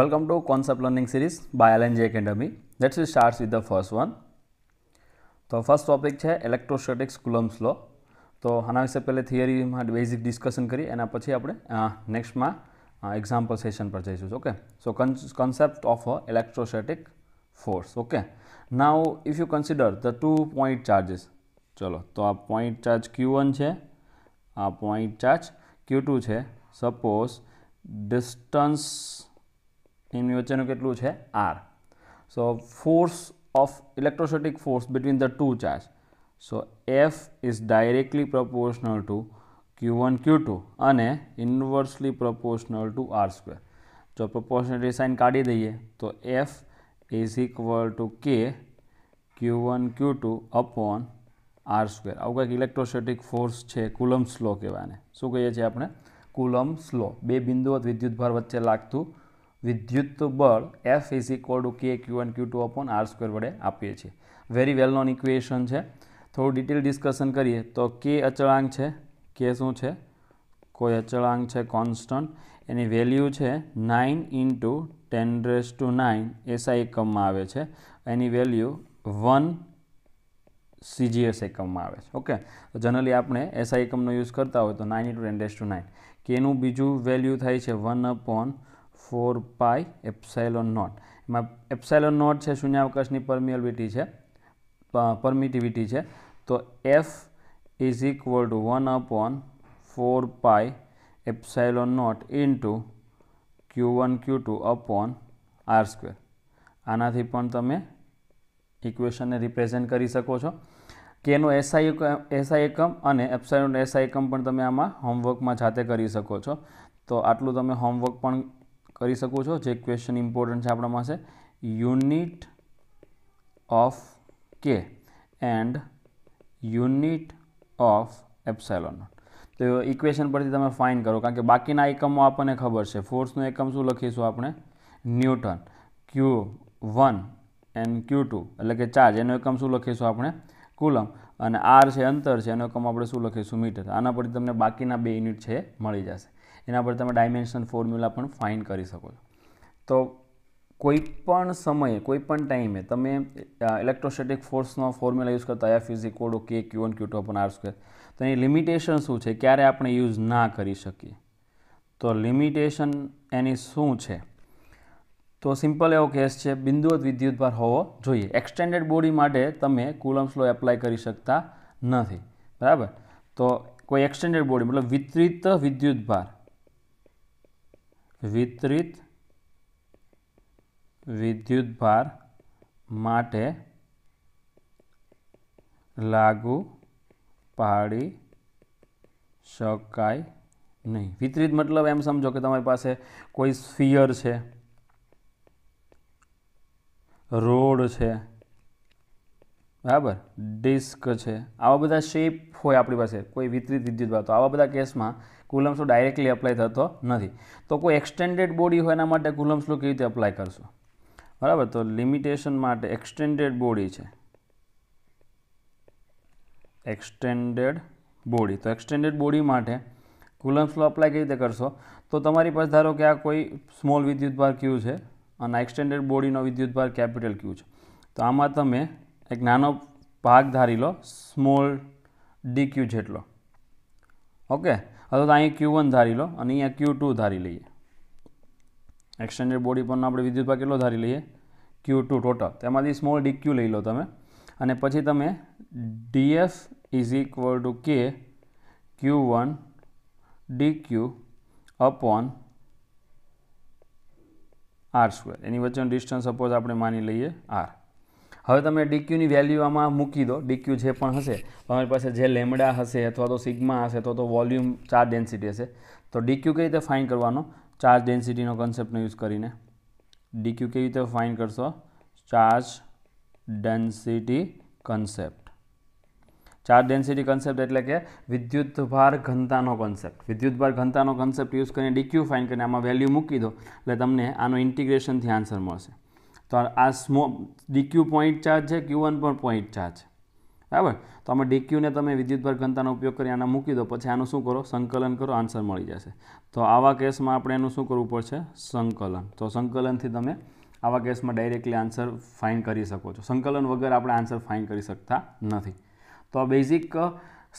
Welcome to concept learning series by Alan J Academy. Let's start with the first one. તો first topic છે electrostatics coulomb's law તો આના વિશે પહેલાં થિયરીમાં basic discussion કરી એના પછી આપણે નેક્સ્ટમાં એક્ઝામ્પલ સેશન પર જઈશું okay so concept of a electrostatic force okay now if you consider the two point charges ચલો તો આ પોઈન્ટ ચાર્જ ક્યુ વન છે આ પોઈન્ટ ચાર્જ ક્યુ ટુ છે સપોઝ ડિસ્ટન્સ એમની વચ્ચેનું કેટલું છે R so force of electrostatic force between the two charge so F is directly proportional to Q one Q two અને inversely proportional to R square જો proportionally sign કાઢી દઈએ તો F is equal to K Q one Q two upon R square આવું કંઈક electrostatic force છે coulomb's law કહેવાને શું કહીએ છીએ આપણે કુલમ સ્લો બે બિંદુઓ વિદ્યુતભાર વચ્ચે લાગતું વિદ્યુત બળ F is equal to K Q one Q two upon R square વડે આપીએ છીએ વેરી વેલ નોન ઇક્વેશન છે થોડું ડિટેલ ડિસ્કશન કરીએ તો કે અચળાંક છે કે શું છે કોઈ અચળાંક છે કોન્સ્ટન્ટ એની વેલ્યુ છે nine into ten raise to nine SI એકમમાં આવે છે એની વેલ્યુ વન સીજીએસ એકમમાં આવે છે ઓકે તો જનરલી આપણે એસઆઈ એકમનો યુઝ કરતા હોય તો nine into ten raise to nine કેનું બીજું વેલ્યુ થાય છે one upon four pi epsilon naught એમાં એપ્સાઇલોન નોટ છે શૂન્યાવકાશની પરમિયલવિટી છે પરમિટિવિટી છે તો F is equal to one upon four pi epsilon naught into Q one Q two upon R square આનાથી પણ તમે ઇક્વેશનને રિપ્રેઝેન્ટ કરી શકો છો કેનો એસઆઈ એસઆઈ એકમ અને એપ્સાઇલોન એસઆઈ એકમ પણ તમે આમાં હોમવર્કમાં જાતે કરી શકો છો તો આટલું તમે હોમવર્ક પણ કરી શકો છો જે ક્વેશ્ચન ઇમ્પોર્ટન્ટ છે આપણા પાસે unit of K and unit of epsilon તો ઇક્વેશન પરથી તમે ફાઇન કરો કારણ કે બાકીના એકમો આપણને ખબર છે ફોર્સનું એકમ શું લખીશું આપણે newton Q one and Q two એટલે કે ચાર્જ એનો એકમ શું લખીશું આપણે કુલમ અને આર છે અંતર છે એનો એકમ આપણે શું લખીશું મીટર આના પરથી તમને બાકીના બે યુનિટ છે મળી જશે એના પર તમે ડાયમેન્શન ફોર્મ્યુલા પણ ફાઇન કરી શકો છો તો કોઈપણ સમયે કોઈપણ ટાઈમે તમે ઇલેક્ટ્રોસ્ટેટિક ફોર્સનો ફોર્મ્યુલા યુઝ કરતા F is equal K Q one Q two upon R square તો એની લિમિટેશન શું છે ક્યારે આપણે યુઝ ના કરી શકીએ તો લિમિટેશન એની શું છે તો સિમ્પલ એવો કેસ છે બિંદુવત વિદ્યુતભાર હોવો જોઈએ એક્સટેન્ડેડ બોડી માટે તમે કુલમ્સ લો એપ્લાય કરી શકતા નથી બરાબર તો કોઈ એક્સટેન્ડેડ બોડી મતલબ વિતરિત વિદ્યુતભાર વિતરિત વિદ્યુતભાર માટે લાગુ પાડી શકાય નહીં વિતરિત મતલબ એમ સમજો કે તમારી પાસે કોઈ સ્ફિયર છે રોડ છે બરાબર ડિસ્ક છે આવા બધા શેપ હોય આપણી પાસે કોઈ વિતરિત વિદ્યુત તો આવા બધા કેસમાં કુલમ્સનો ડાયરેક્ટલી એપ્લાય થતો નથી તો કોઈ એક્સટેન્ડેડ બોડી હોય એના માટે કુલમ્સનો કેવી રીતે એપ્લાય કરશો બરાબર તો લિમિટેશન માટે એક્સટેન્ડેડ બોડી છે એક્સટેન્ડેડ બોડી તો એક્સટેન્ડેડ બોડી માટે કુલમ્સ લો અપ્લાય કેવી રીતે કરશો તો તમારી પાસે ધારો કે આ કોઈ સ્મોલ વિદ્યુતભાર ક્યુ છે અને એક્સટેન્ડેડ બોડીનો વિદ્યુતભાર કેપિટલ ક્યુ છે તો આમાં તમે એક નાનો ભાગ ધારી લો સ્મોલ ડી ક્યુ જેટલો ઓકે અથવા તો અહીં ક્યુ વન ધારી લો અને અહીંયા ક્યુ ટુ ધારી લઈએ એક્સટેન્ડેડ બોડી પરનો આપણે વિદ્યુત ભાગ કેટલો ધારી લઈએ ક્યુ ટુ ટોટલ તેમાંથી સ્મોલ ડી ક્યુ લઈ લો તમે અને પછી તમે DF is equal to K Q one D Q upon R square એની વચ્ચેનો ડિસ્ટન્સ સપોઝ આપણે માની લઈએ આર હવે તમે ડીક્યુની વેલ્યુ આમાં મૂકી દો ડીક્યુ જે પણ હશે તમારી પાસે જે લેમડા હશે અથવા તો સિગ્મા હશે અથવા તો વોલ્યુમ ચાર્જ ડેન્સિટી હશે તો ડીક્યુ કઈ રીતે ફાઇન કરવાનો ચાર્જ ડેન્સિટીનો કન્સેપ્ટનો યુઝ કરીને ડીક્યુ કેવી રીતે ફાઇન કરશો charge density concept charge density concept એટલે કે વિદ્યુતભાર ઘનતાનો કન્સેપ્ટ વિદ્યુતભાર ઘનતાનો કન્સેપ્ટ યુઝ કરીને ડીક્યુ ફાઇન કરીને આમાં વેલ્યુ મૂકી દો એટલે તમને આનો ઇન્ટિગ્રેશનથી આન્સર મળશે તો આ સ્મો ડીક્યુ પોઈન્ટ ચાર્જ છે ક્યુ વન પણ પોઈન્ટ ચાર્જ બરાબર તો આમાં ડીક્યુને તમે વિદ્યુતભર ઘનતાનો ઉપયોગ કરી આના મૂકી દો પછી આનું શું કરો સંકલન કરો આન્સર મળી જશે તો આવા કેસમાં આપણે એનું શું કરવું પડશે સંકલન તો સંકલનથી તમે આવા કેસમાં ડાયરેક્ટલી આન્સર ફાઇન કરી શકો છો સંકલન વગર આપણે આન્સર ફાઇન કરી શકતા નથી તો આ બેઝિક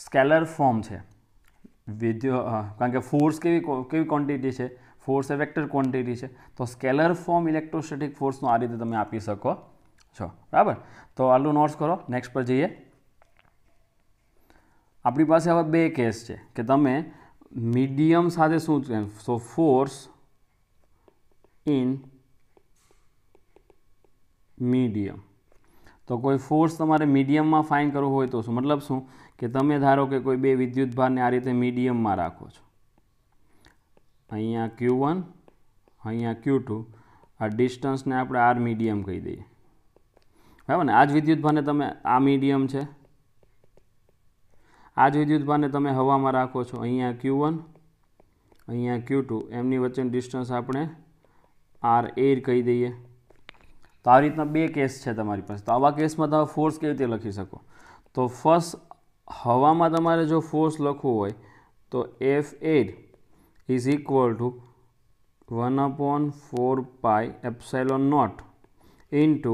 સ્કેલર ફોર્મ છે વિદ્યુ કારણ કે ફોર્સ કેવી કેવી ક્વોન્ટિટી છે ફોર્સ એ વેક્ટર ક્વોન્ટિટી છે તો સ્કેલર ફોર્મ ઇલેક્ટ્રોસ્ટેટિક ફોર્સનું આ રીતે તમે આપી શકો છો બરાબર તો આટલું નોટ્સ કરો નેક્સ્ટ પર જઈએ આપણી પાસે હવે બે કેસ છે કે તમે મીડિયમ સાથે શું છે સો ફોર્સ ઇન મીડિયમ તો કોઈ ફોર્સ તમારે મીડિયમમાં ફાઇન કરવું હોય તો શું મતલબ શું કે તમે ધારો કે કોઈ બે વિદ્યુતભારને આ રીતે મીડિયમમાં રાખો છો અહીંયા ક્યુ વન અહીંયા ક્યુ ટુ આ ડિસ્ટન્સને આપણે આર મીડિયમ કહી દઈએ બરાબર ને આ જ વિદ્યુતભારને તમે આ મીડિયમ છે આ જ વિદ્યુતભારને તમે હવામાં રાખો છો અહીંયા ક્યુ વન અહીંયા ક્યુ ટુ એમની વચ્ચેનું ડિસ્ટન્સ આપણે આર એર કહી દઈએ તો આવી રીતના બે કેસ છે તમારી પાસે તો આવા કેસમાં તમે ફોર્સ કેવી રીતે લખી શકો તો ફર્સ્ટ હવામાં તમારે જો ફોર્સ લખવું હોય તો F air is equal to one upon four pi epsilon naught into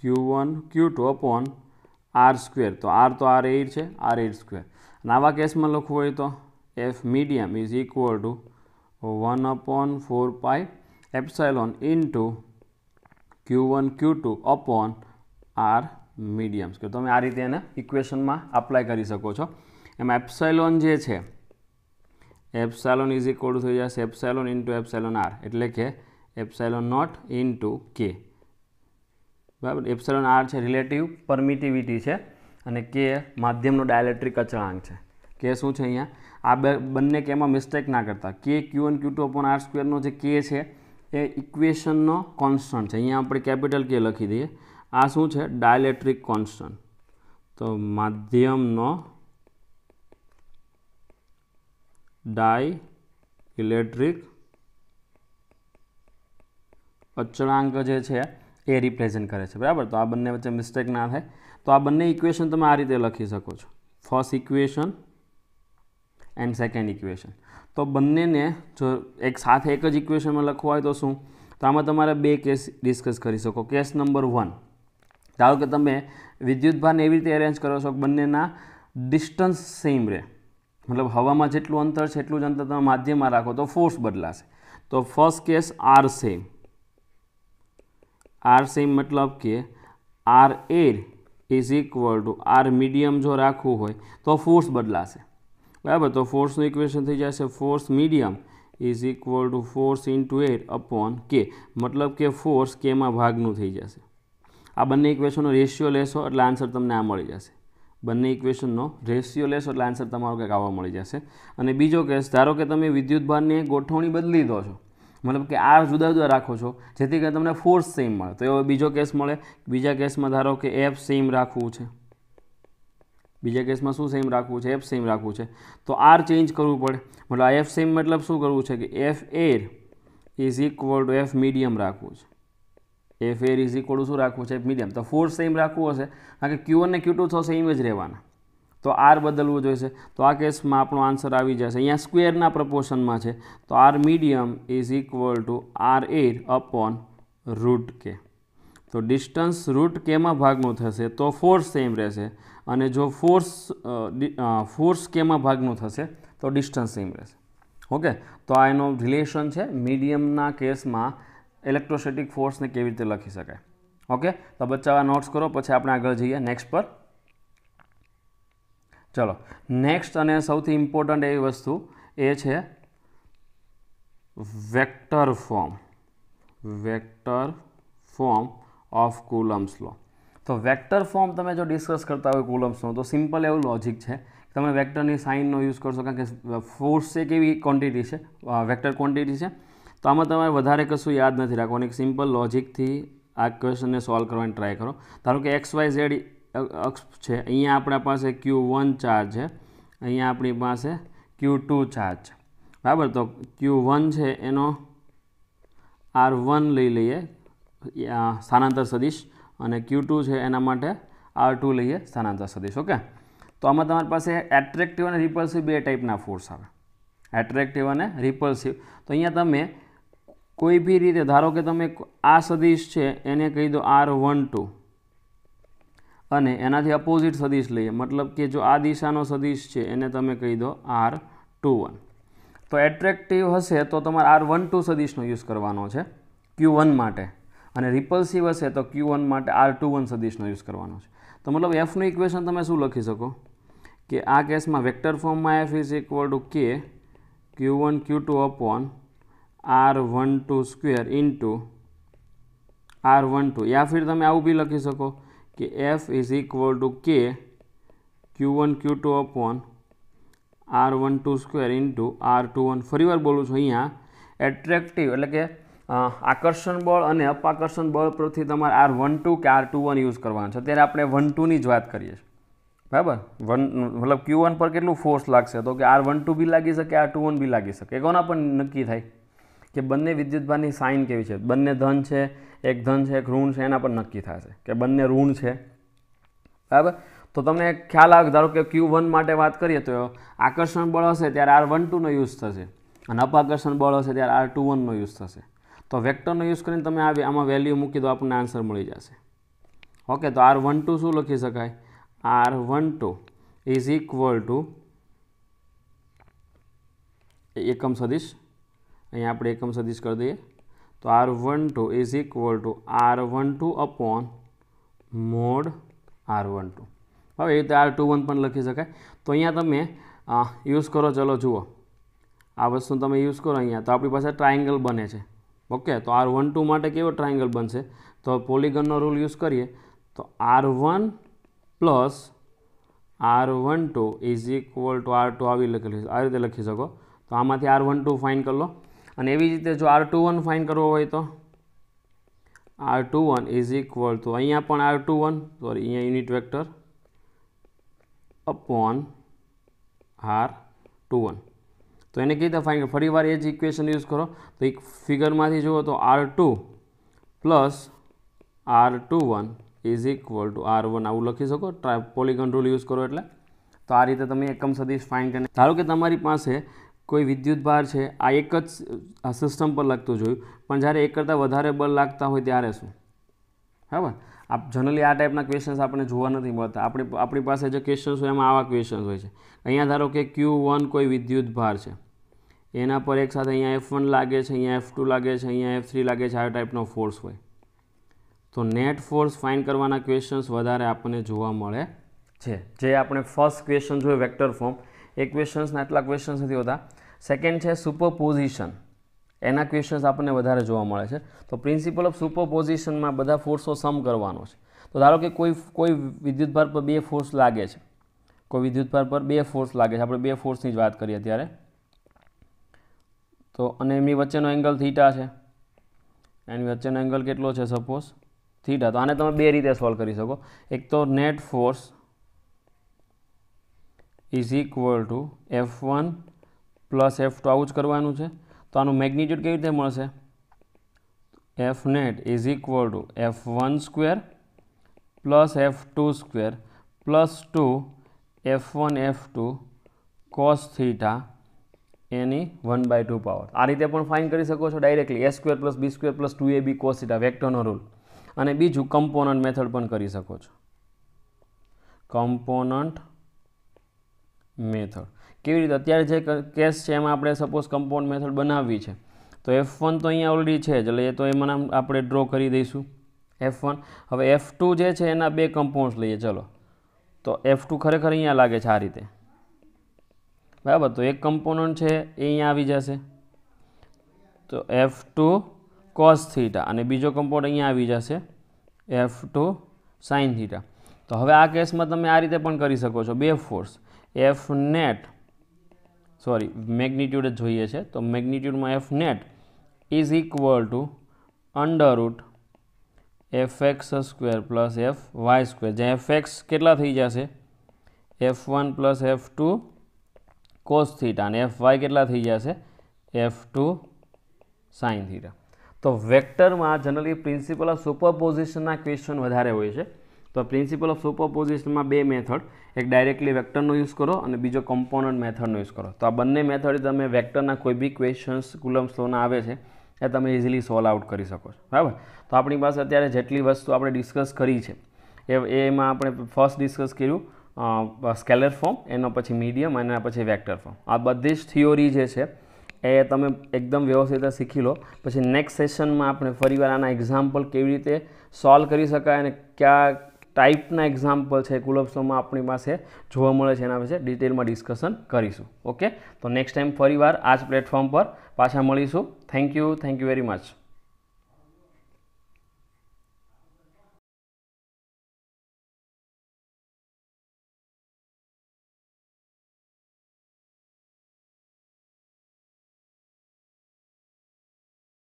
Q one Q two upon R square તો આર તો આર એટ છે આર એટ સ્ક્વેર નાવા કેસમાં લખવું હોય તો F medium is equal to one upon four pi epsilon into Q one Q two upon R medium square તમે આ રીતે એને ઇક્વેશનમાં અપ્લાય કરી શકો છો એમાં એપ્સાઇલોન જે છે એપ્સાલોન ઇઝ ઇક્વલ થઈ જશે એપ્સાલોન ઇન્ટુ એપ્સાલોન આર એટલે કે એપ્સાલોન નોટ ઇન્ટુ કે બરાબર એપ્સાલોન આર છે રિલેટિવ પરમિટિવિટી છે અને કે માધ્યમનો ડાયલેક્ટ્રિક અચળાંક છે કે શું છે અહીંયા આ બે બંને કેમાં મિસ્ટેક ના કરતા કે ક્યુ અને ક્યુ ટુ અપોન આર સ્ક્વેરનો જે કે છે એ ઇક્વેશનનો કોન્સ્ટન્ટ છે અહીંયા આપણે કેપિટલ કે લખી દઈએ આ શું છે ડાયલેક્ટ્રિક કોન્સ્ટન્ટ તો માધ્યમનો ડાય ઇલેક્ટ્રિક અચળાંક જે છે એ રિપ્રેઝન્ટ કરે છે બરાબર તો આ બંને વચ્ચે મિસ્ટેક ના થાય તો આ બંને ઇક્વેશન તમે આ રીતે લખી શકો છો first equation and second equation તો બંનેને જો એક સાથે એક જ ઇક્વેશનમાં લખવું હોય તો શું તો આમાં તમારે બે કેસ ડિસ્કસ કરી શકો કેસ નંબર વન ધારો કે તમે વિદ્યુતભારને એવી રીતે એરેન્જ કરો છો કે બંનેના ડિસ્ટન્સ સેમ રહે મતલબ હવામાં જેટલું અંતર છે એટલું જ અંતર તમે માધ્યમમાં રાખો તો ફોર્સ બદલાશે તો first case R same R same મતલબ કે R air is equal to R medium જો રાખવું હોય તો ફોર્સ બદલાશે બરાબર તો ફોર્સનું ઇક્વેશન થઈ જશે force medium is equal to force into air upon K મતલબ કે ફોર્સ કેમાં ભાગનું થઈ જશે આ બંને ઇક્વેશનનો રેશિયો લેશો એટલે આન્સર તમને આ મળી જશે બંને ઇક્વેશનનો રેશિયો લેશો એટલે આન્સર તમારો કંઈક આવવા મળી જશે અને બીજો કેસ ધારો કે તમે વિદ્યુતભારની ગોઠવણી બદલી દો છો મતલબ કે આર જુદા જુદા રાખો છો જેથી કરીને તમને ફોર્સ સેમ મળે તો એવો બીજો કેસ મળે બીજા કેસમાં ધારો કે એફ સેમ રાખવું છે બીજા કેસમાં શું સેમ રાખવું છે એફ સેમ રાખવું છે તો આર ચેન્જ કરવું પડે મતલબ આ એફ સેમ મતલબ શું કરવું છે કે F air is equal to F medium રાખવું છે એ ફેર ઇઝ ઇક્વલ શું રાખવું છે મીડિયમ તો ફોર્સ સેમ રાખવું હશે કારણ કે ક્યુ અને ક્યુ ટુ તો સેમ જ રહેવાના તો આર બદલવું જોઈશે તો આ કેસમાં આપણો આન્સર આવી જશે અહીંયા સ્ક્વેરના પ્રપોર્શનમાં છે તો R medium is equal to R air upon root K તો ડિસ્ટન્સ રૂટ કેમાં ભાગનું થશે તો ફોર્સ સેમ રહેશે અને જો ફોર્સ ફોર્સ કેમાં ભાગનું થશે તો ડિસ્ટન્સ સેમ રહેશે ઓકે તો આ એનો રિલેશન છે મીડિયમના કેસમાં ઇલેક્ટ્રોસ્ટેટિક ફોર્સને કેવી રીતે લખી શકાય ઓકે તો બચ્ચા નોટ્સ કરો પછી આપણે આગળ જઈએ નેક્સ્ટ પર ચલો નેક્સ્ટ અને સૌથી ઇમ્પોર્ટન્ટ એવી વસ્તુ એ છે vector form vector form of coulomb's law તો વેક્ટર ફોર્મ તમે જો ડિસ્કસ કરતા હોય કુલમ્સનો તો સિમ્પલ એવું લોજિક છે તમે વેક્ટરની સાઇનનો યુઝ કરશો કારણ કે ફોર્સ છે કેવી ક્વોન્ટિટી છે વેક્ટર ક્વોન્ટિટી છે તો આમાં તમારે વધારે કશું યાદ નથી રાખવાનું એક સિમ્પલ લોજિકથી આ ક્વેશ્ચનને સોલ્વ કરવાની ટ્રાય કરો ધારો કે એક્સ વાય ઝેડ અક્ષ છે અહીંયા આપણા પાસે ક્યુ વન ચાર્જ છે અહીંયા આપણી પાસે ક્યુ ટુ ચાર્જ છે બરાબર તો ક્યુ વન છે એનો આર વન લઈ લઈએ સ્થાનાંતર સદીશ અને ક્યુ ટુ છે એના માટે આર ટુ લઈએ સ્થાનાંતર સદીશ ઓકે તો આમાં તમારી પાસે એટ્રેક્ટિવ અને રિપલ્સિવ બે ટાઈપના ફોર્સ આવે એટ્રેક્ટિવ અને રિપલ્સિવ તો અહીંયા તમે કોઈ બી રીતે ધારો કે તમે આ સદીશ છે એને કહી દો આર વન ટુ અને એનાથી અપોઝિટ સદીશ લઈએ મતલબ કે જો આ દિશાનો સદીશ છે એને તમે કહી દો આર ટુ વન તો એટ્રેક્ટિવ હશે તો તમારે આર વન ટુ સદીશનો યુઝ કરવાનો છે ક્યુ વન માટે અને રિપલ્સિવ હશે તો ક્યુ વન માટે આર ટુ વન સદીશનો યુઝ કરવાનો છે તો મતલબ એફનું ઇક્વેશન તમે શું લખી શકો કે આ કેસમાં વેક્ટર ફોર્મમાં F is equal to K Q one Q two up upon R one two square into R one two યા ફિર તમે આવું બી લખી શકો કે F is equal to K Q one Q two upon R one two square into R two one ફરીવાર બોલું છું અહીંયા એટ્રેક્ટિવ એટલે કે આકર્ષણ બળ અને અપાકર્ષણ બળ પરથી તમારે આર વન ટુ કે આર ટુ વન યુઝ કરવાનું છે અત્યારે આપણે વન ટુની જ વાત કરીએ છીએ બરાબર વન મતલબ ક્યુ વન પર કેટલું ફોર્સ લાગશે તો કે આર વન ટુ બી લાગી શકે આર ટુ વન બી લાગી શકે કોના પણ નક્કી થાય કે બંને વિદ્યુતભારની સાઇન કેવી છે બંને ધન છે એક ધન છે એક ઋણ છે એના પર નક્કી થશે કે બંને ઋણ છે બરાબર તો તમને ખ્યાલ આવે ધારો કે ક્યુ વન માટે વાત કરીએ તો આકર્ષણ બળ હશે ત્યારે આર વન ટુનો યુઝ થશે અને અપાકર્ષણ બળ હશે ત્યારે આર ટુ વનનો યુઝ થશે તો વેક્ટરનો યુઝ કરીને તમે આ આમાં વેલ્યુ મૂકી દો આપણને આન્સર મળી જશે ઓકે તો આર વન ટુ શું લખી શકાય R one two is equal to એકમ સદીશ અહીંયા આપણે એકમ સદિશ કરી દઈએ તો R one two is equal to R one two upon mod R one two હવે એ રીતે આર ટુ વન પણ લખી શકાય તો અહીંયા તમે યુઝ કરો ચલો જુઓ આ વસ્તુ તમે યુઝ કરો અહીંયા તો આપણી પાસે ટ્રાયંગલ બને છે ઓકે તો આર વન ટુ માટે કેવો ટ્રાયેંગલ બનશે તો પોલીગનનો રૂલ યુઝ કરીએ તો R one plus R one two is equal to R two આવી લખેલું આ રીતે લખી શકો તો આમાંથી આર વન ટુ ફાઇન કરી લો અને એવી રીતે જો આર ટુ વન ફાઇન કરવો હોય તો R two one is equal to અહીંયા પણ આર ટુ વન સોરી અહીંયા unit vector upon R two one તો એને કઈ રીતે ફાઇન ફરી વાર એ જ ઇક્વેશન યુઝ કરો તો એક ફિગરમાંથી જુઓ તો R two plus R two one is equal to R one આવું લખી શકો ટ્રા પોલિગન રૂલ યુઝ કરો એટલે તો આ રીતે તમે એકમ સદીશ ફાઇન કરીને ધારો કે તમારી પાસે કોઈ વિદ્યુત ભાર છે આ એક જ સિસ્ટમ પર લાગતું જોયું પણ જ્યારે એક કરતાં વધારે બળ લાગતા હોય ત્યારે શું બરાબર આપ જનરલી આ ટાઈપના ક્વેશ્ચન્સ આપણને જોવા નથી મળતા આપણી આપણી પાસે જે ક્વેશ્ચન્સ હોય એમાં આવા ક્વેશ્ચન્સ હોય છે અહીંયા ધારો કે ક્યુ વન કોઈ વિદ્યુત ભાર છે એના પર એક સાથે અહીંયા એફ વન લાગે છે અહીંયા એફ ટુ લાગે છે અહીંયા એફ થ્રી લાગે છે આ ટાઈપનો ફોર્સ હોય તો નેટ ફોર્સ ફાઇન કરવાના ક્વેશ્ચન્સ વધારે આપણને જોવા મળે છે જે આપણે ફર્સ્ટ ક્વેશ્ચન જોઈએ વેક્ટર ફોર્મ એ ક્વેશ્ચન્સના એટલા ક્વેશ્ચન્સ નથી હોતા સેકન્ડ છે સુપરપોઝિશન એના ક્વેશ્ચન્સ આપણને વધારે જોવા મળે છે તો પ્રિન્સિપલ ઓફ સુપરપોઝિશનમાં બધા ફોર્સો સમ કરવાનો છે તો ધારો કે કોઈ કોઈ વિદ્યુતભાર પર બે ફોર્સ લાગે છે કોઈ વિદ્યુતભાર પર બે ફોર્સ લાગે છે આપણે બે ફોર્સની જ વાત કરીએ અત્યારે તો અને એમની વચ્ચેનો એંગલ થીટા છે એની વચ્ચેનો એંગલ કેટલો છે સપોઝ થીટા તો આને તમે બે રીતે સોલ્વ કરી શકો એક તો net force is equal to F one plus F two આવું જ કરવાનું છે તો આનું મેગ્નિટ્યુડ કેવી રીતે મળશે F net is equal to F one square plus F two square plus two F one F two cos theta એની વન બાય ટુ પાવર આ રીતે પણ ફાઇન કરી શકો છો directly A square plus B square plus two A B cos theta વેક્ટરનો rule અને બીજું કમ્પોનન્ટ મેથડ પણ કરી શકો છો કમ્પોનન્ટ મેથડ કેવી રીતે અત્યારે જે કેસ છે એમાં આપણે સપોઝ કમ્પાઉન્ડ મેથડ બનાવવી છે તો એફ વન તો અહીંયા ઓલરેડી છે જ એટલે એ તો એમાં આપણે ડ્રો કરી દઈશું એફ વન હવે એફ ટુ જે છે એના બે કમ્પાઉન્ડ્સ લઈએ ચલો તો એફ ટુ ખરેખર અહીંયા લાગે છે આ રીતે બરાબર તો એક કમ્પોનન્ટ છે એ અહીંયા આવી જશે તો એફ ટુ કોસ થીટા અને બીજો કમ્પોનન્ટ અહીંયા આવી જશે એફ ટુ સાઇન થીટા તો હવે આ કેસમાં તમે આ રીતે પણ કરી શકો છો બે force F net sorry magnitude જ જોઈએ છે તો મેગ્નિટ્યૂડમાં F net is equal to under root F X square plus F Y square જ્યાં એફ એક્સ કેટલા થઈ જશે F one plus F two cos theta અને એફ વાય કેટલા થઈ જશે એફ ટુ સાઇન થીટા તો વેક્ટરમાં જનરલી પ્રિન્સિપલ ઓફ પોઝિશનના ક્વેશ્ચન વધારે હોય છે તો પ્રિન્સિપલ ઓફ સુપરપોઝિશનમાં બે મેથડ એક ડાયરેક્ટલી વેક્ટરનો યુઝ કરો અને બીજો કમ્પોનન્ટ મેથડનો યુઝ કરો તો આ બંને મેથડ તમે વેક્ટરના કોઈ બી ક્વેશ્ચન્સ કુલમ લોના આવે છે એ તમે ઇઝીલી સોલ્વ આઉટ કરી શકો છો બરાબર તો આપણી પાસે અત્યારે જેટલી વસ્તુ આપણે ડિસ્કસ કરી છે એ એમાં આપણે ફર્સ્ટ ડિસ્કસ કર્યું સ્કેલર ફોર્મ એનો પછી મીડિયમ અને પછી વેક્ટર ફોર્મ આ બધી જ થિયોરી જે છે એ તમે એકદમ વ્યવસ્થિત શીખી લો પછી નેક્સ્ટ સેશનમાં આપણે ફરીવાર આના એક્ઝામ્પલ કેવી રીતે સોલ્વ કરી શકાય અને ક્યાં ટાઈપના એક્ઝામ્પલ છે કુલબ્સોમાં આપણી પાસે જોવા મળે છે એના વિશે ડિટેલમાં ડિસ્કશન કરીશું ઓકે તો નેક્સ્ટ ટાઈમ ફરીવાર આ જ પ્લેટફોર્મ પર પાછા મળીશું thank you thank you very much